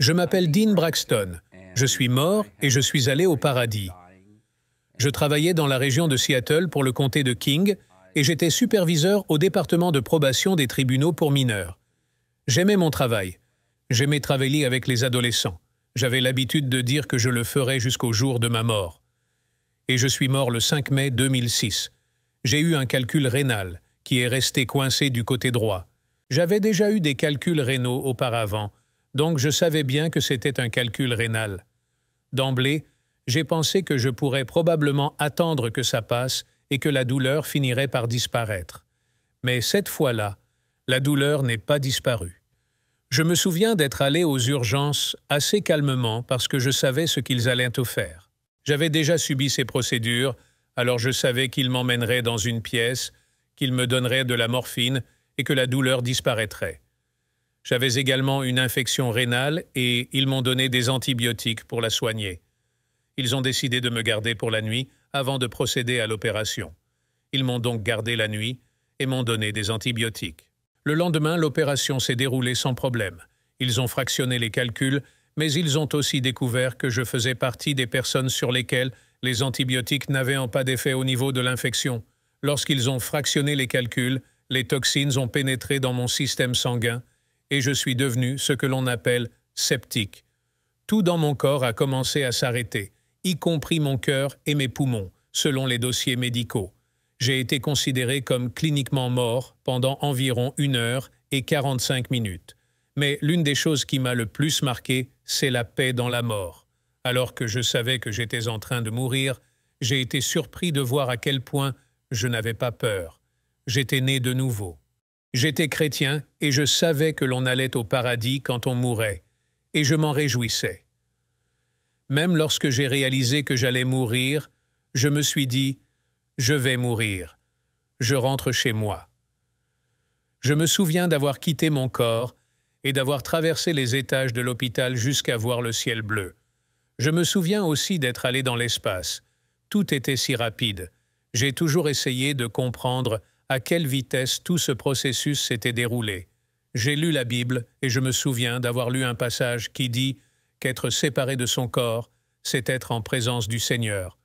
Je m'appelle Dean Braxton. Je suis mort et je suis allé au paradis. Je travaillais dans la région de Seattle pour le comté de King et j'étais superviseur au département de probation des tribunaux pour mineurs. J'aimais mon travail. J'aimais travailler avec les adolescents. J'avais l'habitude de dire que je le ferais jusqu'au jour de ma mort. Et je suis mort le 5 mai 2006. J'ai eu un calcul rénal qui est resté coincé du côté droit. J'avais déjà eu des calculs rénaux auparavant, donc je savais bien que c'était un calcul rénal. D'emblée, j'ai pensé que je pourrais probablement attendre que ça passe et que la douleur finirait par disparaître. Mais cette fois-là, la douleur n'est pas disparue. Je me souviens d'être allé aux urgences assez calmement parce que je savais ce qu'ils allaient faire. J'avais déjà subi ces procédures, alors je savais qu'ils m'emmèneraient dans une pièce, qu'ils me donneraient de la morphine et que la douleur disparaîtrait. J'avais également une infection rénale et ils m'ont donné des antibiotiques pour la soigner. Ils ont décidé de me garder pour la nuit avant de procéder à l'opération. Ils m'ont donc gardé la nuit et m'ont donné des antibiotiques. Le lendemain, l'opération s'est déroulée sans problème. Ils ont fractionné les calculs, mais ils ont aussi découvert que je faisais partie des personnes sur lesquelles les antibiotiques n'avaient pas d'effet au niveau de l'infection. Lorsqu'ils ont fractionné les calculs, les toxines ont pénétré dans mon système sanguin et je suis devenu ce que l'on appelle sceptique. Tout dans mon corps a commencé à s'arrêter, y compris mon cœur et mes poumons, selon les dossiers médicaux. J'ai été considéré comme cliniquement mort pendant environ une heure et 45 minutes. Mais l'une des choses qui m'a le plus marqué, c'est la paix dans la mort. Alors que je savais que j'étais en train de mourir, j'ai été surpris de voir à quel point je n'avais pas peur. J'étais né de nouveau. J'étais chrétien et je savais que l'on allait au paradis quand on mourait, et je m'en réjouissais. Même lorsque j'ai réalisé que j'allais mourir, je me suis dit « Je vais mourir. Je rentre chez moi. » Je me souviens d'avoir quitté mon corps et d'avoir traversé les étages de l'hôpital jusqu'à voir le ciel bleu. Je me souviens aussi d'être allé dans l'espace. Tout était si rapide. J'ai toujours essayé de comprendre à quelle vitesse tout ce processus s'était déroulé. J'ai lu la Bible et je me souviens d'avoir lu un passage qui dit qu'être séparé de son corps, c'est être en présence du Seigneur.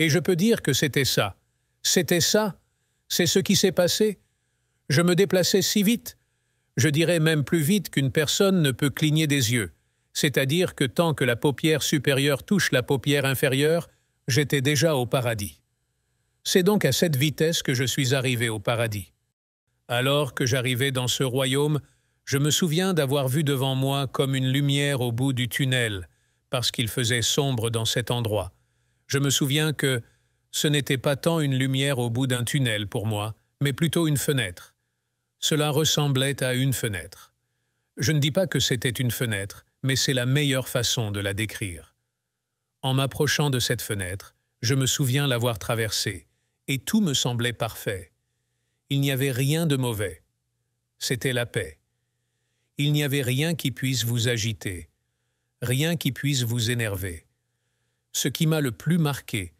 Et je peux dire que c'était ça. C'était ça. C'est ce qui s'est passé. Je me déplaçais si vite. Je dirais même plus vite qu'une personne ne peut cligner des yeux. C'est-à-dire que tant que la paupière supérieure touche la paupière inférieure, j'étais déjà au paradis. C'est donc à cette vitesse que je suis arrivé au paradis. Alors que j'arrivais dans ce royaume, je me souviens d'avoir vu devant moi comme une lumière au bout du tunnel, parce qu'il faisait sombre dans cet endroit. Je me souviens que ce n'était pas tant une lumière au bout d'un tunnel pour moi, mais plutôt une fenêtre. Cela ressemblait à une fenêtre. Je ne dis pas que c'était une fenêtre, mais c'est la meilleure façon de la décrire. En m'approchant de cette fenêtre, je me souviens l'avoir traversée, et tout me semblait parfait. Il n'y avait rien de mauvais. C'était la paix. Il n'y avait rien qui puisse vous agiter, rien qui puisse vous énerver. Ce qui m'a le plus marqué,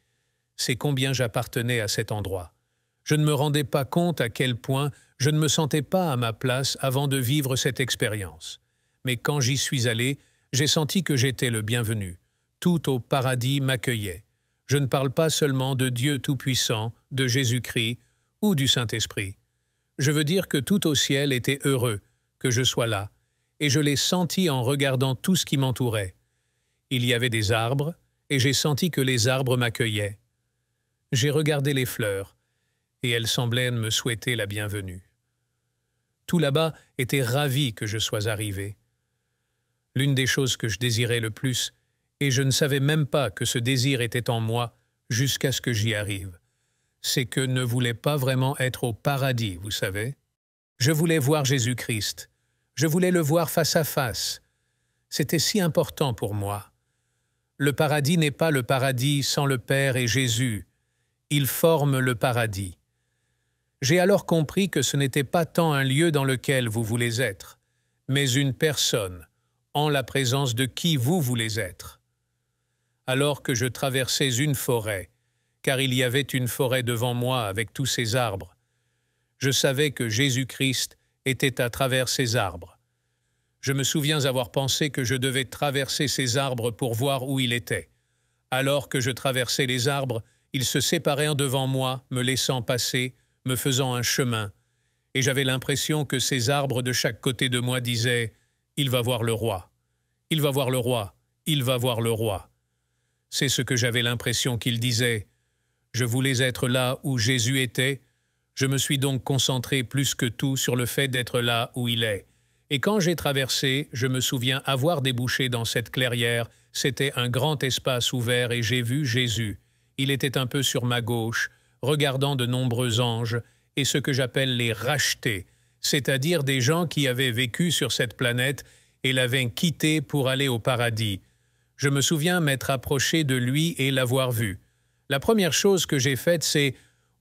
c'est combien j'appartenais à cet endroit. Je ne me rendais pas compte à quel point je ne me sentais pas à ma place avant de vivre cette expérience. Mais quand j'y suis allé, j'ai senti que j'étais le bienvenu. Tout au paradis m'accueillait. Je ne parle pas seulement de Dieu Tout-Puissant, de Jésus-Christ ou du Saint-Esprit. Je veux dire que tout au ciel était heureux que je sois là, et je l'ai senti en regardant tout ce qui m'entourait. Il y avait des arbres, et j'ai senti que les arbres m'accueillaient. J'ai regardé les fleurs, et elles semblaient me souhaiter la bienvenue. Tout là-bas était ravi que je sois arrivé. L'une des choses que je désirais le plus, et je ne savais même pas que ce désir était en moi jusqu'à ce que j'y arrive. C'est que ne voulais pas vraiment être au paradis, vous savez. Je voulais voir Jésus-Christ. Je voulais le voir face à face. C'était si important pour moi. Le paradis n'est pas le paradis sans le Père et Jésus. Il forme le paradis. J'ai alors compris que ce n'était pas tant un lieu dans lequel vous voulez être, mais une personne, en la présence de qui vous voulez être alors que je traversais une forêt, car il y avait une forêt devant moi avec tous ces arbres. Je savais que Jésus-Christ était à travers ces arbres. Je me souviens avoir pensé que je devais traverser ces arbres pour voir où il était. Alors que je traversais les arbres, ils se séparèrent devant moi, me laissant passer, me faisant un chemin, et j'avais l'impression que ces arbres de chaque côté de moi disaient « Il va voir le roi, il va voir le roi, il va voir le roi ». C'est ce que j'avais l'impression qu'il disait. Je voulais être là où Jésus était, je me suis donc concentré plus que tout sur le fait d'être là où il est. Et quand j'ai traversé, je me souviens avoir débouché dans cette clairière, c'était un grand espace ouvert et j'ai vu Jésus. Il était un peu sur ma gauche, regardant de nombreux anges, et ce que j'appelle les rachetés, c'est-à-dire des gens qui avaient vécu sur cette planète et l'avaient quitté pour aller au paradis. Je me souviens m'être approché de lui et l'avoir vu. La première chose que j'ai faite, c'est,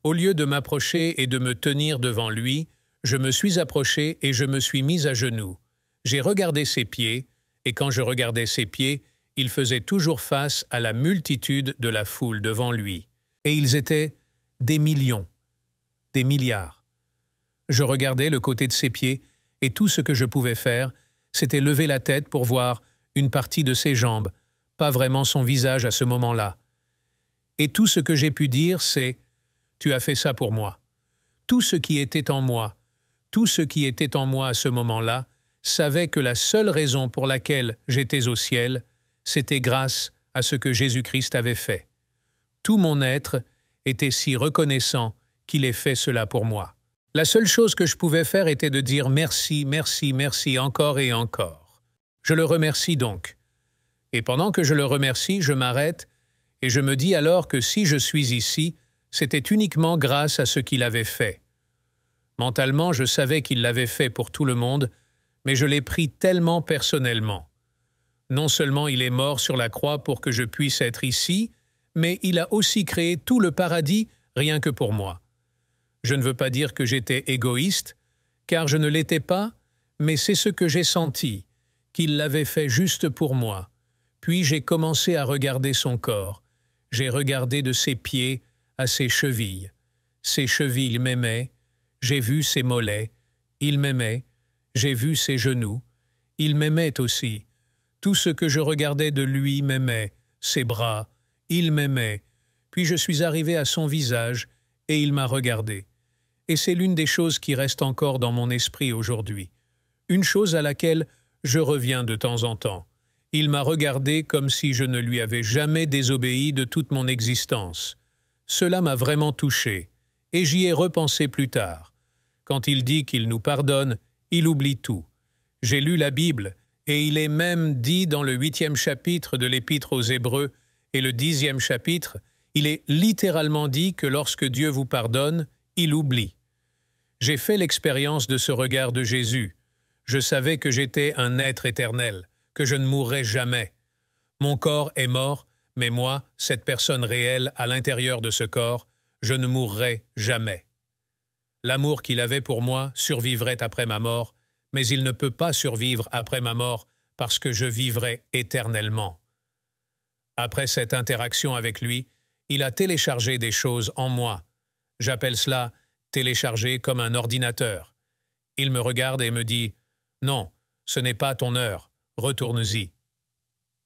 au lieu de m'approcher et de me tenir devant lui, je me suis approché et je me suis mis à genoux. J'ai regardé ses pieds, et quand je regardais ses pieds, il faisait toujours face à la multitude de la foule devant lui. Et ils étaient des millions, des milliards. Je regardais le côté de ses pieds, et tout ce que je pouvais faire, c'était lever la tête pour voir une partie de ses jambes, pas vraiment son visage à ce moment-là. Et tout ce que j'ai pu dire, c'est « Tu as fait ça pour moi ». Tout ce qui était en moi, tout ce qui était en moi à ce moment-là, savait que la seule raison pour laquelle j'étais au ciel, c'était grâce à ce que Jésus-Christ avait fait. Tout mon être était si reconnaissant qu'il ait fait cela pour moi. La seule chose que je pouvais faire était de dire merci, merci, merci encore et encore. Je le remercie donc. Et pendant que je le remercie, je m'arrête et je me dis alors que si je suis ici, c'était uniquement grâce à ce qu'il avait fait. Mentalement, je savais qu'il l'avait fait pour tout le monde, mais je l'ai pris tellement personnellement. Non seulement il est mort sur la croix pour que je puisse être ici, mais il a aussi créé tout le paradis rien que pour moi. Je ne veux pas dire que j'étais égoïste, car je ne l'étais pas, mais c'est ce que j'ai senti, qu'il l'avait fait juste pour moi, puis j'ai commencé à regarder son corps. J'ai regardé de ses pieds à ses chevilles. Ses chevilles m'aimaient. J'ai vu ses mollets. Il m'aimait. J'ai vu ses genoux. Il m'aimait aussi. Tout ce que je regardais de lui m'aimait. Ses bras. Il m'aimait. Puis je suis arrivé à son visage et il m'a regardé. Et c'est l'une des choses qui reste encore dans mon esprit aujourd'hui. Une chose à laquelle je reviens de temps en temps. Il m'a regardé comme si je ne lui avais jamais désobéi de toute mon existence. Cela m'a vraiment touché, et j'y ai repensé plus tard. Quand il dit qu'il nous pardonne, il oublie tout. J'ai lu la Bible, et il est même dit dans le huitième chapitre de l'Épître aux Hébreux et le dixième chapitre, il est littéralement dit que lorsque Dieu vous pardonne, il oublie. J'ai fait l'expérience de ce regard de Jésus. Je savais que j'étais un être éternel que je ne mourrai jamais. Mon corps est mort, mais moi, cette personne réelle à l'intérieur de ce corps, je ne mourrai jamais. L'amour qu'il avait pour moi survivrait après ma mort, mais il ne peut pas survivre après ma mort parce que je vivrai éternellement. Après cette interaction avec lui, il a téléchargé des choses en moi. J'appelle cela télécharger comme un ordinateur. Il me regarde et me dit « Non, ce n'est pas ton heure. Retourne-y.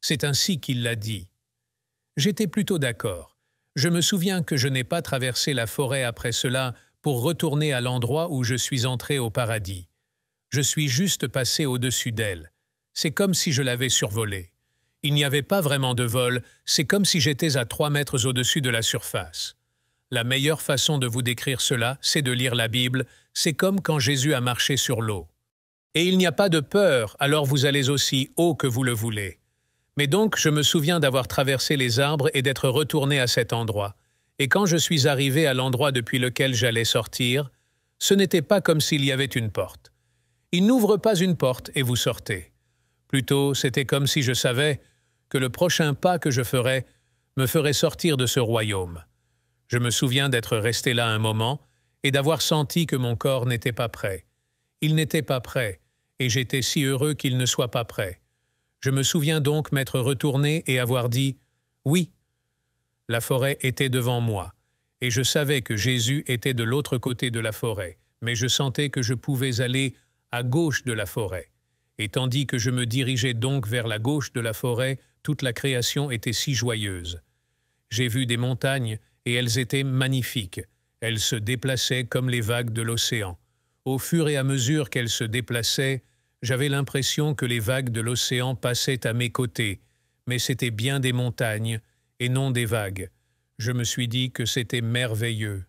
C'est ainsi qu'il l'a dit. J'étais plutôt d'accord. Je me souviens que je n'ai pas traversé la forêt après cela pour retourner à l'endroit où je suis entré au paradis. Je suis juste passé au-dessus d'elle. C'est comme si je l'avais survolée. Il n'y avait pas vraiment de vol, c'est comme si j'étais à trois mètres au-dessus de la surface. La meilleure façon de vous décrire cela, c'est de lire la Bible, c'est comme quand Jésus a marché sur l'eau. Et il n'y a pas de peur, alors vous allez aussi haut que vous le voulez. Mais donc, je me souviens d'avoir traversé les arbres et d'être retourné à cet endroit. Et quand je suis arrivé à l'endroit depuis lequel j'allais sortir, ce n'était pas comme s'il y avait une porte. Il n'ouvre pas une porte et vous sortez. Plutôt, c'était comme si je savais que le prochain pas que je ferais me ferait sortir de ce royaume. Je me souviens d'être resté là un moment et d'avoir senti que mon corps n'était pas prêt. Il n'était pas prêt, et j'étais si heureux qu'il ne soit pas prêt. Je me souviens donc m'être retourné et avoir dit « Oui ». La forêt était devant moi, et je savais que Jésus était de l'autre côté de la forêt, mais je sentais que je pouvais aller à gauche de la forêt. Et tandis que je me dirigeais donc vers la gauche de la forêt, toute la création était si joyeuse. J'ai vu des montagnes, et elles étaient magnifiques. Elles se déplaçaient comme les vagues de l'océan. Au fur et à mesure qu'elle se déplaçait, j'avais l'impression que les vagues de l'océan passaient à mes côtés, mais c'était bien des montagnes et non des vagues. Je me suis dit que c'était merveilleux.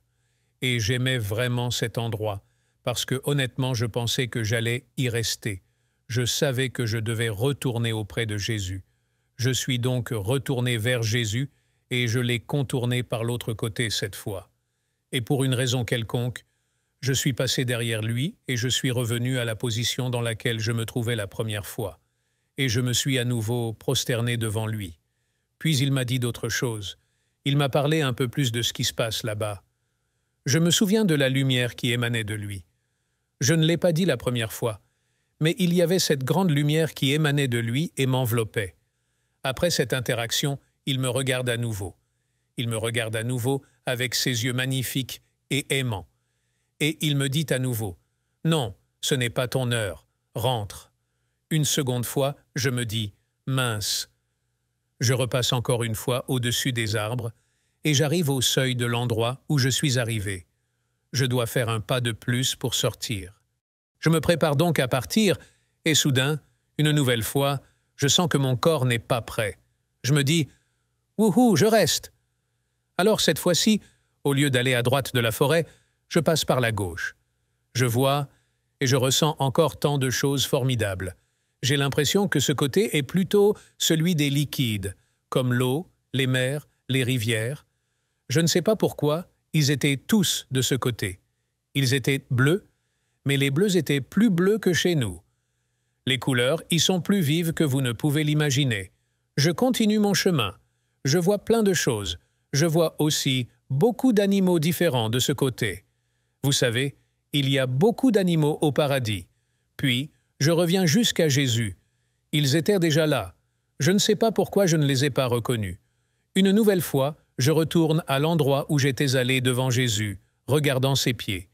Et j'aimais vraiment cet endroit, parce que honnêtement je pensais que j'allais y rester. Je savais que je devais retourner auprès de Jésus. Je suis donc retourné vers Jésus et je l'ai contourné par l'autre côté cette fois. Et pour une raison quelconque, je suis passé derrière lui et je suis revenu à la position dans laquelle je me trouvais la première fois, et je me suis à nouveau prosterné devant lui. Puis il m'a dit d'autres choses. Il m'a parlé un peu plus de ce qui se passe là-bas. Je me souviens de la lumière qui émanait de lui. Je ne l'ai pas dit la première fois, mais il y avait cette grande lumière qui émanait de lui et m'enveloppait. Après cette interaction, il me regarde à nouveau. Il me regarde à nouveau avec ses yeux magnifiques et aimants et il me dit à nouveau « Non, ce n'est pas ton heure, rentre ». Une seconde fois, je me dis « Mince ». Je repasse encore une fois au-dessus des arbres et j'arrive au seuil de l'endroit où je suis arrivé. Je dois faire un pas de plus pour sortir. Je me prépare donc à partir et soudain, une nouvelle fois, je sens que mon corps n'est pas prêt. Je me dis « Wouhou, je reste !» Alors cette fois-ci, au lieu d'aller à droite de la forêt, je passe par la gauche. Je vois et je ressens encore tant de choses formidables. J'ai l'impression que ce côté est plutôt celui des liquides, comme l'eau, les mers, les rivières. Je ne sais pas pourquoi, ils étaient tous de ce côté. Ils étaient bleus, mais les bleus étaient plus bleus que chez nous. Les couleurs y sont plus vives que vous ne pouvez l'imaginer. Je continue mon chemin. Je vois plein de choses. Je vois aussi beaucoup d'animaux différents de ce côté. Vous savez, il y a beaucoup d'animaux au paradis. Puis, je reviens jusqu'à Jésus. Ils étaient déjà là. Je ne sais pas pourquoi je ne les ai pas reconnus. Une nouvelle fois, je retourne à l'endroit où j'étais allé devant Jésus, regardant ses pieds.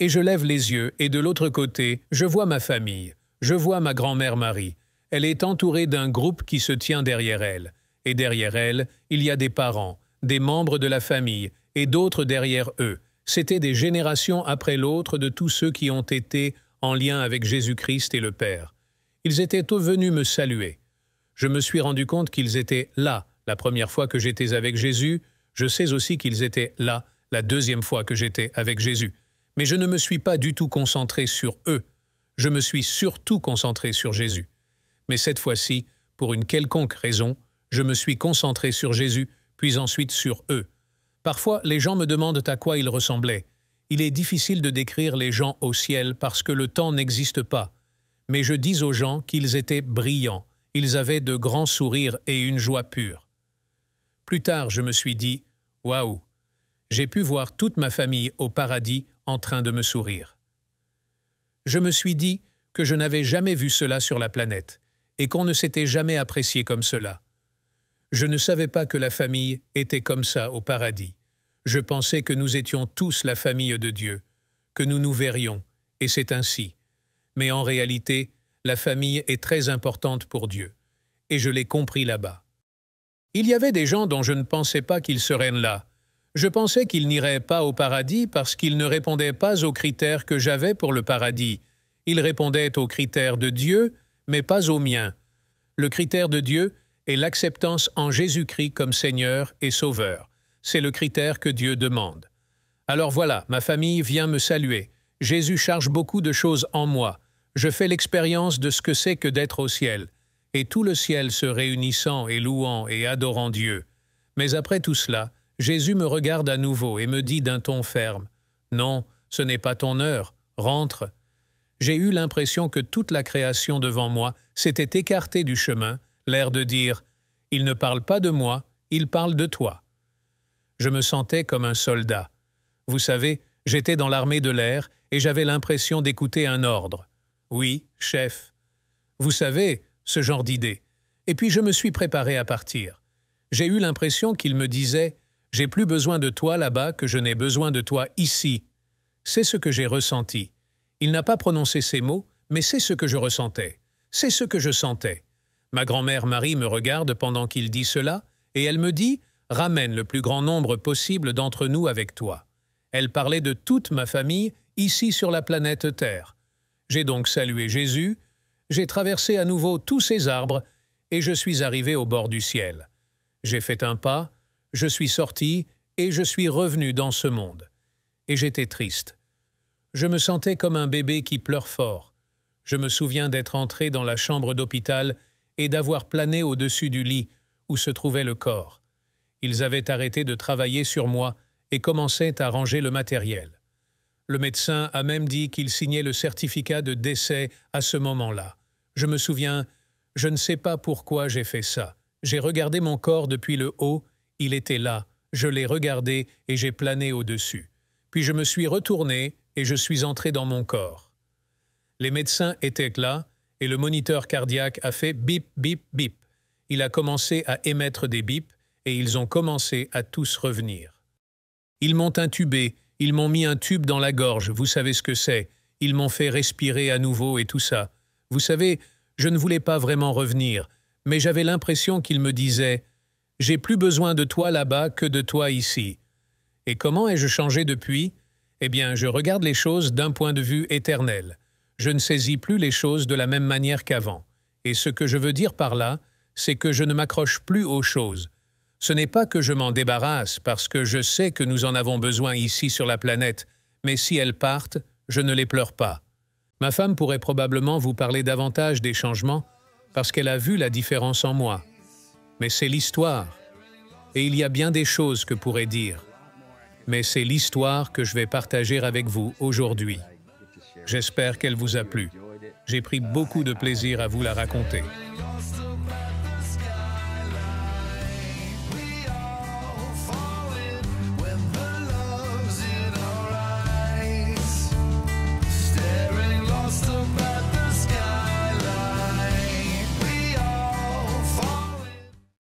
Et je lève les yeux, et de l'autre côté, je vois ma famille. Je vois ma grand-mère Marie. Elle est entourée d'un groupe qui se tient derrière elle. Et derrière elle, il y a des parents, des membres de la famille, et d'autres derrière eux c'était des générations après l'autre de tous ceux qui ont été en lien avec Jésus-Christ et le Père. Ils étaient venus me saluer. Je me suis rendu compte qu'ils étaient là la première fois que j'étais avec Jésus, je sais aussi qu'ils étaient là la deuxième fois que j'étais avec Jésus. Mais je ne me suis pas du tout concentré sur eux, je me suis surtout concentré sur Jésus. Mais cette fois-ci, pour une quelconque raison, je me suis concentré sur Jésus, puis ensuite sur eux. Parfois, les gens me demandent à quoi il ressemblait. Il est difficile de décrire les gens au ciel parce que le temps n'existe pas. Mais je dis aux gens qu'ils étaient brillants, ils avaient de grands sourires et une joie pure. Plus tard, je me suis dit « Waouh J'ai pu voir toute ma famille au paradis en train de me sourire. » Je me suis dit que je n'avais jamais vu cela sur la planète et qu'on ne s'était jamais apprécié comme cela. Je ne savais pas que la famille était comme ça au paradis. Je pensais que nous étions tous la famille de Dieu, que nous nous verrions, et c'est ainsi. Mais en réalité, la famille est très importante pour Dieu, et je l'ai compris là-bas. Il y avait des gens dont je ne pensais pas qu'ils seraient là. Je pensais qu'ils n'iraient pas au paradis parce qu'ils ne répondaient pas aux critères que j'avais pour le paradis. Ils répondaient aux critères de Dieu, mais pas aux miens. Le critère de Dieu, et l'acceptance en Jésus-Christ comme Seigneur et Sauveur. C'est le critère que Dieu demande. Alors voilà, ma famille vient me saluer. Jésus charge beaucoup de choses en moi. Je fais l'expérience de ce que c'est que d'être au ciel, et tout le ciel se réunissant et louant et adorant Dieu. Mais après tout cela, Jésus me regarde à nouveau et me dit d'un ton ferme, « Non, ce n'est pas ton heure, rentre. » J'ai eu l'impression que toute la création devant moi s'était écartée du chemin l'air de dire « Il ne parle pas de moi, il parle de toi ». Je me sentais comme un soldat. Vous savez, j'étais dans l'armée de l'air et j'avais l'impression d'écouter un ordre. Oui, chef. Vous savez, ce genre d'idée. Et puis je me suis préparé à partir. J'ai eu l'impression qu'il me disait « J'ai plus besoin de toi là-bas que je n'ai besoin de toi ici ». C'est ce que j'ai ressenti. Il n'a pas prononcé ces mots, mais c'est ce que je ressentais. C'est ce que je sentais. Ma grand-mère Marie me regarde pendant qu'il dit cela, et elle me dit « Ramène le plus grand nombre possible d'entre nous avec toi ». Elle parlait de toute ma famille, ici sur la planète Terre. J'ai donc salué Jésus, j'ai traversé à nouveau tous ces arbres, et je suis arrivé au bord du ciel. J'ai fait un pas, je suis sorti, et je suis revenu dans ce monde. Et j'étais triste. Je me sentais comme un bébé qui pleure fort. Je me souviens d'être entré dans la chambre d'hôpital et d'avoir plané au-dessus du lit où se trouvait le corps. Ils avaient arrêté de travailler sur moi et commençaient à ranger le matériel. Le médecin a même dit qu'il signait le certificat de décès à ce moment-là. Je me souviens, je ne sais pas pourquoi j'ai fait ça. J'ai regardé mon corps depuis le haut, il était là, je l'ai regardé et j'ai plané au-dessus. Puis je me suis retourné et je suis entré dans mon corps. Les médecins étaient là, et le moniteur cardiaque a fait bip, bip, bip. Il a commencé à émettre des bips et ils ont commencé à tous revenir. Ils m'ont intubé, ils m'ont mis un tube dans la gorge, vous savez ce que c'est. Ils m'ont fait respirer à nouveau et tout ça. Vous savez, je ne voulais pas vraiment revenir, mais j'avais l'impression qu'ils me disaient « J'ai plus besoin de toi là-bas que de toi ici ». Et comment ai-je changé depuis Eh bien, je regarde les choses d'un point de vue éternel je ne saisis plus les choses de la même manière qu'avant. Et ce que je veux dire par là, c'est que je ne m'accroche plus aux choses. Ce n'est pas que je m'en débarrasse, parce que je sais que nous en avons besoin ici sur la planète, mais si elles partent, je ne les pleure pas. Ma femme pourrait probablement vous parler davantage des changements, parce qu'elle a vu la différence en moi. Mais c'est l'histoire. Et il y a bien des choses que pourrait dire. Mais c'est l'histoire que je vais partager avec vous aujourd'hui. J'espère qu'elle vous a plu. J'ai pris beaucoup de plaisir à vous la raconter.